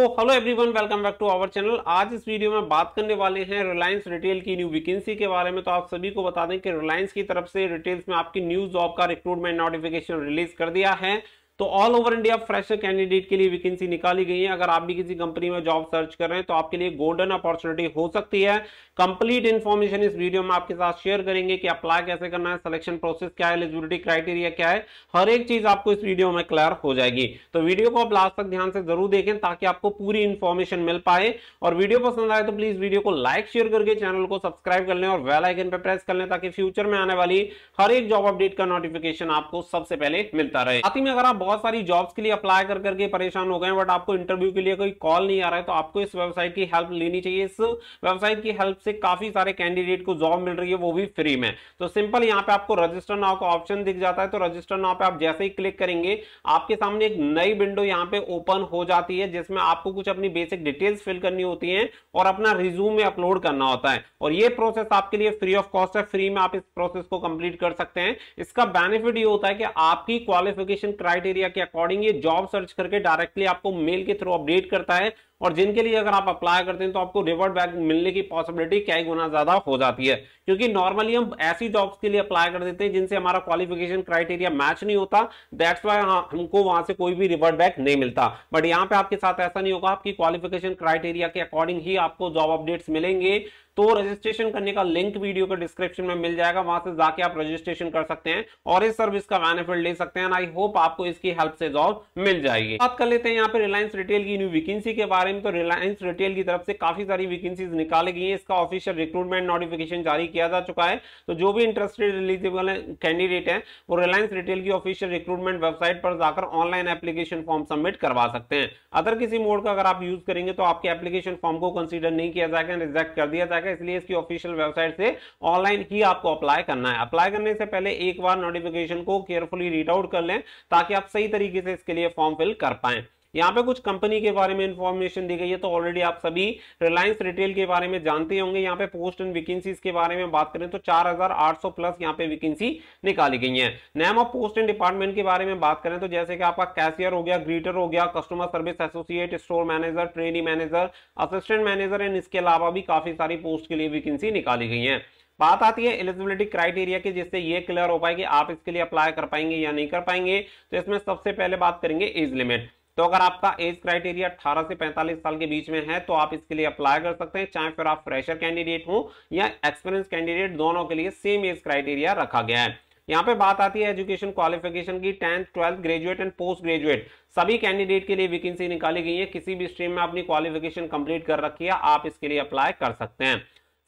तो hello everyone welcome back to our channel आज इस वीडियो में बात करने वाले हैं रिलायंस रिटेल की न्यू वैकेंसी के बारे में तो आप सभी को बता दें कि रिलायंस की तरफ से रिटेल्स में आपकी न्यू जॉब का रिक्रूटमेंट नोटिफिकेशन रिलीज कर दिया है तो all over India fresher candidate के लिए वैकेंसी निकाली गई है अगर आप भी किसी कंपनी में जॉब सर्च कर रहे हैं तो आपके लिए गोल्डन अपॉर्चुनिटी हो सकती है कंप्लीट इन्फॉर्मेशन इस वीडियो में आपके साथ शेयर करेंगे कि अप्लाई कैसे करना है सिलेक्शन प्रोसेस क्या है एलिजिबिलिटी क्राइटेरिया क्या है हर एक चीज आपको इस वीडियो में क्लियर हो जाएगी तो वीडियो को आप लास्ट तक ध्यान से जरूर देखें ताकि आपको पूरी इन्फॉर्मेशन मिल पाए और वीडियो पसंद आए तो प्लीज वीडियो को लाइक शेयर करके चैनल को सब्सक्राइब कर लें और वेलाइकन पर प्रेस कर लें ताकि फ्यूचर में आने वाली हर एक जॉब अपडेट का नोटिफिकेशन आपको सबसे पहले मिलता रहे साथ ही में अगर आप बहुत सारी जॉब्स के लिए अप्लाई कर करके परेशान हो गए बट आपको इंटरव्यू के लिए कोई कॉल नहीं आ रहा है तो आपको इस वेबसाइट की हेल्प लेनी चाहिए इस वेबसाइट की हेल्प से काफी सारे कैंडिडेट को जॉब मिल रही है वो भी फ्री में तो सिंपल यहाँ पे आपको रजिस्टर नाव का ऑप्शन दिख जाता है तो रजिस्टर नाव पे आप जैसे ही क्लिक करेंगे आपके सामने एक नई विंडो यहाँ पे ओपन हो जाती है जिसमें आपको कुछ अपनी बेसिक डिटेल्स फिल करनी होती है और अपना रिज्यूम में अपलोड करना होता है और ये प्रोसेस आपके लिए फ्री ऑफ कॉस्ट है फ्री में आप इस प्रोसेस को कंप्लीट कर सकते हैं इसका बेनिफिट ये होता है कि आपकी क्वालिफिकेशन क्राइटेरिया क्राइटेरिया के अकॉर्डिंग ये जॉब सर्च करके डायरेक्टली आपको मेल के थ्रू अपडेट करता है और जिनके लिए अगर आप अप्लाई करते हैं तो आपको रिवर्ट बैक मिलने की पॉसिबिलिटी कई गुना ज्यादा हो जाती है क्योंकि नॉर्मली हम ऐसी जॉब्स के लिए अप्लाई कर देते हैं जिनसे हमारा क्वालिफिकेशन क्राइटेरिया मैच नहीं होता दैट्स वाई हाँ, हमको वहां से कोई भी रिवर्ट बैक नहीं मिलता बट यहाँ पे आपके साथ ऐसा नहीं होगा आपकी क्वालिफिकेशन क्राइटेरिया के अकॉर्डिंग ही आपको जॉब अपडेट्स मिलेंगे तो रजिस्ट्रेशन करने का लिंक वीडियो के डिस्क्रिप्शन में मिल जाएगा वहां से जाके आप रजिस्ट्रेशन कर सकते हैं और इस सर्विस का बेनिफिट ले सकते हैं आई होप आपको इसकी हेल्प से जॉब मिल जाएगी बात कर लेते हैं यहाँ पे रिलायंस रिटेल की न्यू वैकेंसी के बारे टाइम तो रिलायंस रिटेल की तरफ से काफी सारी वैकेंसीज निकाली गई है इसका ऑफिशियल रिक्रूटमेंट नोटिफिकेशन जारी किया जा चुका है तो जो भी इंटरेस्टेड एलिजिबल कैंडिडेट है वो रिलायंस रिटेल की ऑफिशियल रिक्रूटमेंट वेबसाइट पर जाकर ऑनलाइन एप्लीकेशन फॉर्म सबमिट करवा सकते हैं अदर किसी मोड का अगर आप यूज करेंगे तो आपके एप्लीकेशन फॉर्म को कंसिडर नहीं किया जाएगा रिजेक्ट कर दिया जाएगा इसलिए इसकी ऑफिशियल वेबसाइट से ऑनलाइन ही आपको अप्लाई करना है अप्लाई करने से पहले एक बार नोटिफिकेशन को केयरफुली रीड आउट कर लें ताकि आप सही तरीके से इसके लिए फॉर्म फिल कर पाएं यहाँ पे कुछ कंपनी के बारे में इंफॉर्मेशन दी गई है तो ऑलरेडी आप सभी रिलायंस रिटेल के बारे में जानते होंगे यहाँ पे पोस्ट एंड वैकेंसीज के बारे में बात करें तो 4,800 प्लस यहाँ पे वैकेंसी निकाली गई है name of post and department के बारे में बात करें तो जैसे कि आपका कैशियर हो गया ग्रीटर हो गया customer service associate store manager training manager assistant manager and इसके अलावा भी काफी सारी पोस्ट के लिए वैकेंसी निकाली गई है बात आती है एलिजिबिलिटी क्राइटेरिया की जिससे ये क्लियर हो पाए कि आप इसके लिए अप्लाई कर पाएंगे या नहीं कर पाएंगे तो इसमें सबसे पहले बात करेंगे एज लिमिट तो अगर आपका एज क्राइटेरिया 18 से 45 साल के बीच में है तो आप इसके लिए अप्लाई कर सकते हैं चाहे फिर आप फ्रेशर कैंडिडेट हो या एक्सपीरियंस कैंडिडेट दोनों के लिए सेम एज क्राइटेरिया रखा गया है यहाँ पे बात आती है एजुकेशन क्वालिफिकेशन की tenth twelfth graduate and post graduate सभी कैंडिडेट के लिए वैकेंसी निकाली गई है किसी भी स्ट्रीम में अपनी क्वालिफिकेशन कंप्लीट कर रखी है आप इसके लिए अप्लाई कर सकते हैं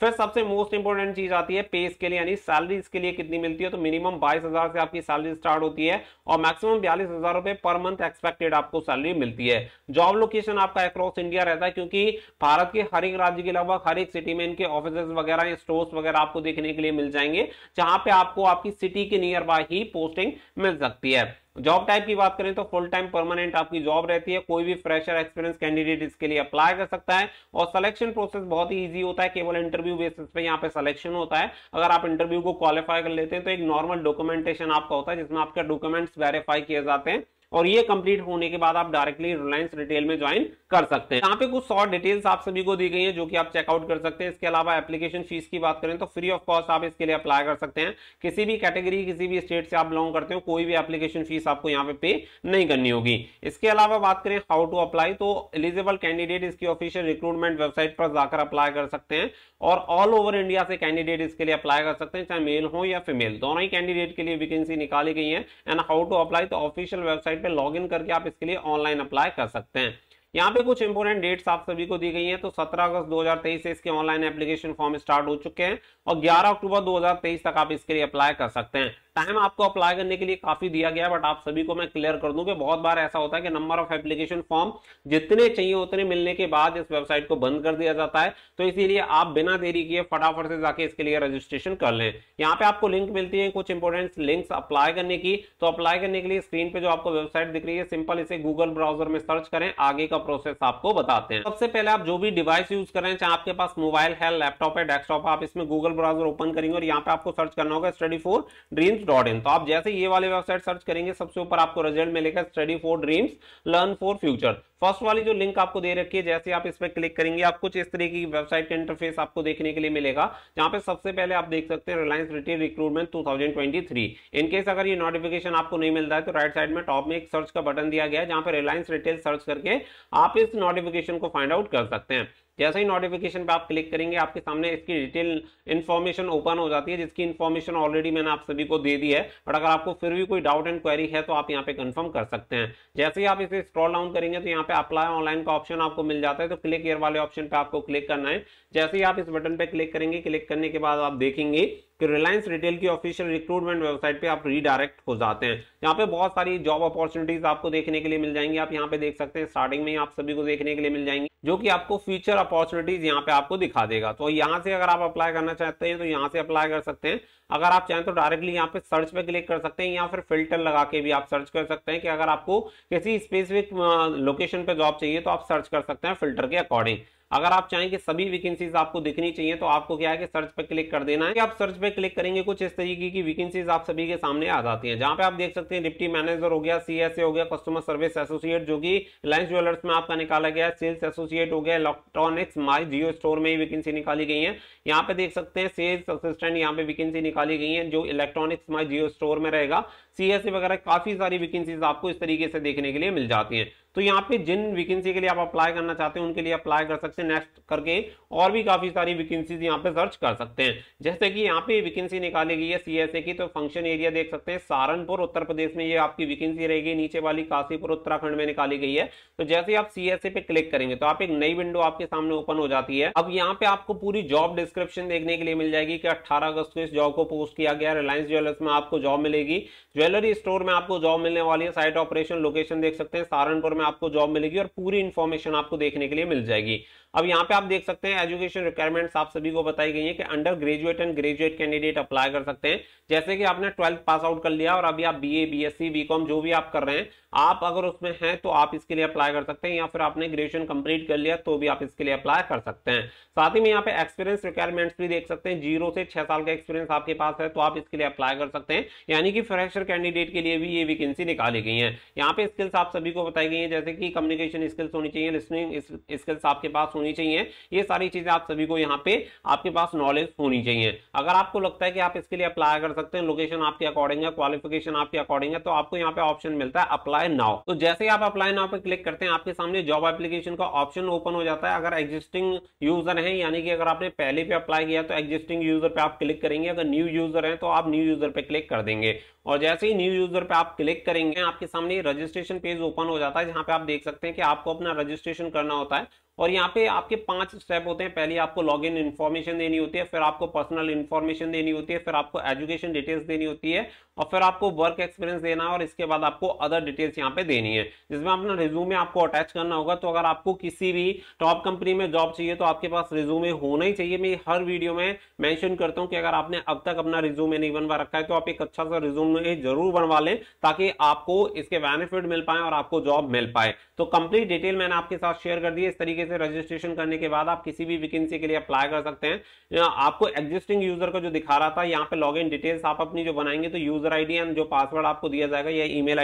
फिर सबसे मोस्ट इंपॉर्टेंट चीज आती है पे लिए यानी सैलरी के लिए कितनी मिलती है तो मिनिमम बाईस हजार से आपकी सैलरी स्टार्ट होती है और मैक्सिमम बयालीस हजार रुपए पर मंथ एक्सपेक्टेड आपको सैलरी मिलती है जॉब लोकेशन आपका अक्रॉस इंडिया रहता है क्योंकि भारत के हर एक राज्य के लगभग हर एक सिटी में इनके ऑफिस वगैरह या स्टोर्स वगैरह आपको देखने के लिए मिल जाएंगे जहां पे आपको आपकी सिटी के नियर बाय ही पोस्टिंग मिल सकती है जॉब टाइप की बात करें तो फुल टाइम परमानेंट आपकी जॉब रहती है कोई भी फ्रेशर एक्सपीरियंस कैंडिडेट इसके लिए अप्लाई कर सकता है और सिलेक्शन प्रोसेस बहुत ही ईजी होता है केवल इंटरव्यू बेसिस पे यहाँ पे सिलेक्शन होता है अगर आप इंटरव्यू को क्वालिफाई कर लेते हैं तो एक नॉर्मल डॉक्यूमेंटेशन आपका होता है जिसमें आपके डॉक्यूमेंट्स वेरीफाई किए जाते हैं और ये कंप्लीट होने के बाद आप डायरेक्टली रिलायंस रिटेल में ज्वाइन कर सकते हैं यहाँ पे कुछ और डिटेल्स आप सभी को दी गई है जो कि आप चेकआउट कर सकते हैं इसके अलावा एप्लीकेशन फीस की बात करें तो फ्री ऑफ कॉस्ट आप इसके लिए अप्लाई कर सकते हैं किसी भी कैटेगरी किसी भी स्टेट से आप बिलोंग करते हो कोई भी एप्लीकेशन फीस आपको यहाँ पे पे नहीं करनी होगी इसके अलावा बात करें हाउ टू अप्लाई तो एलिजिबल कैंडिडेट इसकी ऑफिशियल रिक्रूटमेंट वेबसाइट पर जाकर अप्लाई कर सकते हैं और ऑल ओवर इंडिया से कैंडिडेट इसके लिए अप्लाई कर सकते हैं चाहे मेल हो या फीमेल दोनों ही कैंडिडेट के लिए वैकेंसी निकाली गई है एंड हाउ टू अप्लाई तो ऑफिशियल वेबसाइट पे लॉगिन करके आप इसके लिए ऑनलाइन अप्लाई कर सकते हैं यहाँ पे कुछ इंपोर्टेंट डेट्स आप सभी को दी गई हैं तो 17 अगस्त 2023 से इसके ऑनलाइन एप्लीकेशन फॉर्म स्टार्ट हो चुके हैं और 11 अक्टूबर 2023 तक आप इसके लिए अप्लाई कर सकते हैं टाइम आपको अप्लाई करने के लिए काफी दिया गया बट आप सभी को मैं क्लियर कर दूं कि बहुत बार ऐसा होता है कि नंबर ऑफ एप्लीकेशन फॉर्म जितने चाहिए उतने मिलने के बाद इस वेबसाइट को बंद कर दिया जाता है तो इसीलिए आप बिना देरी किए फटाफट से जाके इसके लिए रजिस्ट्रेशन कर लें यहाँ पे आपको लिंक मिलती है कुछ इंपोर्टेंट लिंक्स अप्लाई करने की तो अप्लाई करने के लिए स्क्रीन पे जो आपको वेबसाइट दिख रही है सिंपल इसे गूगल ब्राउजर में सर्च करें आगे का पूरा प्रोसेस आपको बताते हैं सबसे पहले आप जो भी डिवाइस यूज कर रहे हैं चाहे आपके पास मोबाइल है लैपटॉप है डेस्कटॉप आप इसमें गूगल ब्राउजर ओपन करेंगे और यहाँ पे आपको सर्च करना होगा study for dreams dot in तो आप जैसे ये वाले वेबसाइट सर्च करेंगे सबसे ऊपर आपको रिजल्ट मिलेगा study for dreams learn for future first वाली जो लिंक आपको दे रखी है जैसे आप इस पर क्लिक करेंगे आप कुछ इस तरीके की वेबसाइट का इंटरफेस आपको देखने के लिए मिलेगा जहां पे सबसे पहले आप देख सकते हैं रिलायंस रिटेल रिक्रूटमेंट 2023 इनकेस अगर ये नोटिफिकेशन आपको नहीं मिलता है तो राइट साइड में टॉप में एक सर्च का बटन दिया गया है जहां पे रिलायंस रिटेल सर्च करके आप इस नोटिफिकेशन को फाइंड आउट कर सकते हैं जैसे ही नोटिफिकेशन पे आप क्लिक करेंगे आपके सामने इसकी डिटेल इन्फॉर्मेशन ओपन हो जाती है जिसकी इन्फॉर्मेशन ऑलरेडी मैंने आप सभी को दे दी है बट अगर आपको फिर भी कोई डाउट एंड क्वेरी है तो आप यहाँ पे कंफर्म कर सकते हैं जैसे ही आप इसे स्क्रॉल डाउन करेंगे तो यहाँ पे अप्लाई ऑनलाइन का ऑप्शन आपको मिल जाता है तो क्लिक ईयर वाले ऑप्शन पे आपको क्लिक करना है जैसे ही आप इस बटन पे क्लिक करेंगे क्लिक करने के बाद आप देखेंगे कि रिलायंस रिटेल की ऑफिशियल रिक्रूटमेंट वेबसाइट पे आप रीडायरेक्ट हो जाते हैं यहाँ पे बहुत सारी जॉब अपॉर्चुनिटीज आपको देखने के लिए मिल जाएंगी आप यहाँ पे देख सकते हैं स्टार्टिंग में ही आप सभी को देखने के लिए मिल जाएंगी जो कि आपको फ्यूचर अपॉर्चुनिटीज यहाँ पे आपको दिखा देगा तो यहाँ से अगर आप अप्लाई करना चाहते हैं तो यहाँ से अप्लाई कर सकते हैं अगर आप चाहें तो डायरेक्टली यहाँ पे सर्च पे क्लिक कर सकते हैं या फिर फिल्टर लगा के भी आप सर्च कर सकते हैं कि अगर आपको किसी स्पेसिफिक लोकेशन पे जॉब चाहिए तो आप सर्च कर सकते हैं फिल्टर के अकॉर्डिंग अगर आप चाहें कि सभी वैकेंसीज आपको दिखनी चाहिए तो आपको क्या है कि सर्च पर क्लिक कर देना है कि आप सर्च पर क्लिक करेंगे कुछ इस तरीके की वैकेंसीज आप सभी के सामने आ जाती हैं जहां पे आप देख सकते हैं डिप्टी मैनेजर हो गया सीएसए हो गया कस्टमर सर्विस एसोसिएट जो कि रिलायंस ज्वेलर्स में आपका निकाला गया सेल्स एसोसिएट हो गया इलेक्ट्रॉनिक्स माई जियो स्टोर में ही वैकेंसी निकाली गई है यहाँ पे देख सकते हैं सेल्स असिस्टेंट यहाँ पे वैकेंसी निकाली गई है जो इलेक्ट्रॉनिक्स माई जियो स्टोर में रहेगा सीएसए e वगैरह काफी सारी वैकेंसीज आपको इस तरीके से देखने के लिए मिल जाती हैं तो यहाँ पे जिन वैकेंसी के लिए आप अप्लाई करना चाहते हैं उनके लिए अप्लाई कर सकते हैं नेक्स्ट करके और भी काफी सारी वैकेंसीज यहाँ पे सर्च कर सकते हैं जैसे कि यहाँ पे वैकेंसी निकाली गई है सीएसए e की तो फंक्शन एरिया देख सकते हैं सहारनपुर उत्तर प्रदेश में ये आपकी वैकेंसी रहेगी नीचे वाली काशीपुर उत्तराखंड में निकाली गई है तो जैसे आप सीएसए e पे क्लिक करेंगे तो आप एक नई विंडो आपके सामने ओपन हो जाती है अब यहाँ पे आपको पूरी जॉब डिस्क्रिप्शन देखने के लिए मिल जाएगी कि अट्ठारह अगस्त को इस जॉब को पोस्ट किया गया रिलायंस ज्वेलर्स में आपको जॉब मिलेगी ज्वेलरी स्टोर में आपको जॉब मिलने वाली है साइट ऑपरेशन लोकेशन देख सकते हैं सहारनपुर में आपको जॉब मिलेगी और पूरी इन्फॉर्मेशन आपको देखने के लिए मिल जाएगी अब यहाँ पे आप देख सकते हैं एजुकेशन रिक्वायरमेंट्स आप सभी को बताई गई है कि undergraduate and graduate candidate apply कर सकते हैं जैसे कि आपने ट्वेल्थ पास आउट कर लिया और अभी आप B A B S C B com जो भी आप कर रहे हैं आप अगर उसमें हैं तो आप इसके लिए अप्लाई कर सकते हैं या फिर आपने ग्रेजुएशन कंप्लीट कर लिया तो भी आप इसके लिए अप्लाई कर सकते हैं साथ ही में यहाँ पे एक्सपीरियंस रिक्वायरमेंट्स भी देख सकते हैं जीरो से छह साल का एक्सपीरियंस आपके पास है तो आप इसके लिए अप्लाई कर सकते हैं यानी कि फ्रेशर कैंडिडेट के लिए भी ये वैकेंसी निकाली गई है यहाँ पे स्किल्स आप सभी को बताई गई है जैसे कि कम्युनिकेशन स्किल्स होनी चाहिए लिस्निंग स्किल्स आपके पास होनी चाहिए ये सारी चीजें आप सभी को यहाँ पे आपके पास नॉलेज होनी चाहिए अगर आपको लगता है कि आप इसके लिए अप्लाई कर सकते हैं लोकेशन आपके अकॉर्डिंग है क्वालिफिकेशन आपके अकॉर्डिंग है तो आपको यहाँ पे ऑप्शन मिलता है अप्लाई नाउ तो जैसे ही आप अप्लाई नाउ पर क्लिक करते हैं आपके सामने जॉब एप्लीकेशन का ऑप्शन ओपन हो जाता है अगर एग्जिस्टिंग यूजर है यानी कि अगर आपने पहले भी अप्लाई किया तो एग्जिस्टिंग यूजर पे आप क्लिक करेंगे अगर न्यू यूजर है तो आप न्यू यूजर पे क्लिक कर देंगे और जैसे जैसे ही न्यू यूजर पे आप क्लिक करेंगे आपके सामने रजिस्ट्रेशन पेज ओपन हो जाता है जहां पे आप देख सकते हैं कि आपको अपना रजिस्ट्रेशन करना होता है और यहाँ पे आपके पांच स्टेप होते हैं पहले आपको लॉग इन इन्फॉर्मेशन देनी होती है फिर आपको पर्सनल इन्फॉर्मेशन देनी होती है फिर आपको एजुकेशन डिटेल्स देनी होती है और फिर आपको वर्क एक्सपीरियंस देना है और इसके बाद आपको अदर डिटेल्स यहाँ पे देनी है जिसमें अपना रिज्यूमे आपको अटैच करना होगा तो अगर आपको किसी भी टॉप कंपनी में जॉब चाहिए तो आपके पास रिज्यूमे होना ही चाहिए मैं हर वीडियो में मैंशन करता हूँ कि अगर आपने अब तक अपना रिज्यूमे नहीं बनवा रखा है तो आप एक अच्छा सा रिज्यूमे जरूर बनवा लें ताकि आपको इसके बेनिफिट मिल पाए और आपको जॉब मिल पाए तो कंप्लीट डिटेल मैंने आपके साथ शेयर कर दी इस तरीके से से रजिस्ट्रेशन करने के बाद आप किसी भी वैकेंसी के लिए अप्लाई कर सकते हैं आपको एग्जिस्टिंग यूजर का जो दिखा रहा था यहाँ पे लॉग इन डिटेल्स आप अपनी जो बनाएंगे तो यूजर आई एंड जो पासवर्ड आपको दिया जाएगा या ई मेल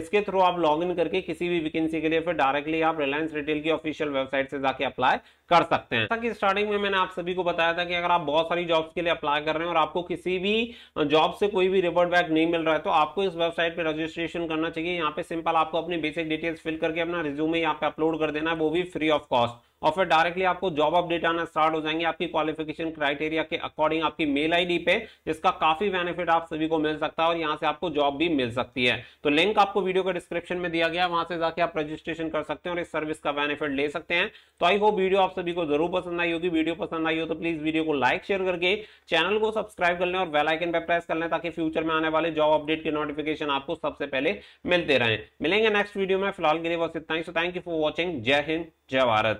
इसके थ्रू आप लॉग इन करके किसी भी वैकेंसी के लिए फिर डायरेक्टली आप रिलायंस रिटेल की ऑफिशियल वेबसाइट से जाके अप्लाई कर सकते हैं ताकि स्टार्टिंग में मैंने आप सभी को बताया था कि अगर आप बहुत सारी जॉब्स के लिए अप्लाई कर रहे हैं और आपको किसी भी जॉब से कोई भी रिवर्ट बैक नहीं मिल रहा है तो आपको इस वेबसाइट पे रजिस्ट्रेशन करना चाहिए यहाँ पे सिंपल आपको अपनी बेसिक डिटेल्स फिल करके अपना रिज्यूमे यहाँ पे अपलोड कर देना है वो भी फ्री ऑफ of cost और फिर डायरेक्टली आपको जॉब अपडेट आना स्टार्ट हो जाएंगे आपकी क्वालिफिकेशन क्राइटेरिया के अकॉर्डिंग आपकी मेल आईडी पे जिसका काफी बेनिफिट आप सभी को मिल सकता है और यहाँ से आपको जॉब भी मिल सकती है तो लिंक आपको वीडियो के डिस्क्रिप्शन में दिया गया वहां से जाके आप रजिस्ट्रेशन कर सकते हैं और इस सर्विस का बेनिफिट ले सकते हैं तो आई होप वीडियो आप सभी को जरूर पसंद आई होगी वीडियो पसंद आई हो तो प्लीज वीडियो को लाइक शेयर करके चैनल को सब्सक्राइब कर लें और बेलाइकन पर प्रेस कर लें ताकि फ्यूचर में आने वाले जॉब अपडेट के नोटिफिकेशन आपको सबसे पहले मिलते रहे मिलेंगे नेक्स्ट वीडियो में फिलहाल के लिए बस इतना ही so thank you for watching जय हिंद जय भारत